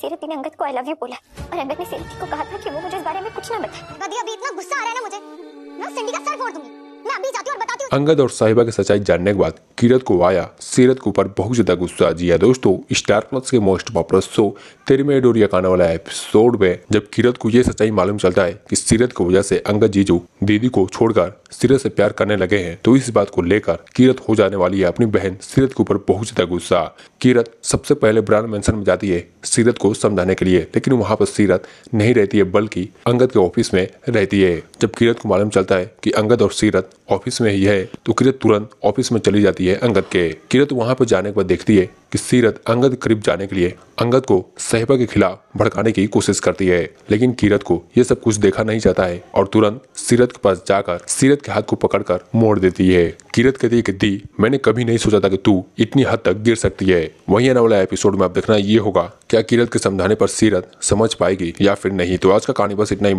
सीरत ने अंगद को आई लव यू बोला और अंगद ने सीरत को कहा था कि वो मुझे इस बारे में कुछ ना बताए कभी अभी इतना गुस्सा आ रहा है ना मुझे मैं सिंडी का सर फोड़ दूंगी मैं अभी जाती हूं और बताती हूं अंगद और साहिबा की सच्चाई जानने के बाद किरत को आया सीरत के ऊपर बहुत ज़्यादा गुस्सा जी दोस्तों स्टार प्लस के most popular show Tere Mein डोरिया का वाला एपिसोड में जब किरत को यह सच्चाई मालूम चलता है कि सीरत की वजह से अंगद जीजू दीदी को छोड़कर सीरत से प्यार करने लगे हैं तो इस बात को लेकर किरत हो जाने वाली है अपनी बहन सीरत के ऊपर बहुत ज्यादा गुस्सा किरत सबसे पहले ब्रांड मैंसन में जाती है सीरत को समझाने के लिए लेकिन वहाँ पर सीरत नहीं रहती है बल्कि अंगद के ऑफिस में रहती है जब किरत को मालूम चलता है कि अंगद और सीरत ऑफिस में ही है तो किरत तुरंत ऑफिस में चली जाती है है अंगद के किरत वहां पर जाने के बाद देखती है कि सीरत अंगद करीब जाने के लिए अंगद को सहबा के खिलाफ भड़काने की कोशिश करती है लेकिन कीरत को यह सब कुछ देखा नहीं जाता है और तुरंत सीरत के पास जाकर सीरत के हाथ को पकड़कर मोड़ देती है कीरत कहती है कि दी मैंने कभी नहीं सोचा था कि तू इतनी हद तक गिर सकती है वही आने वाला एपिसोड में आप देखना ये होगा क्या किरत के समझाने पर सीरत समझ पाएगी या फिर नहीं तो आज का कहानी बस इतना ही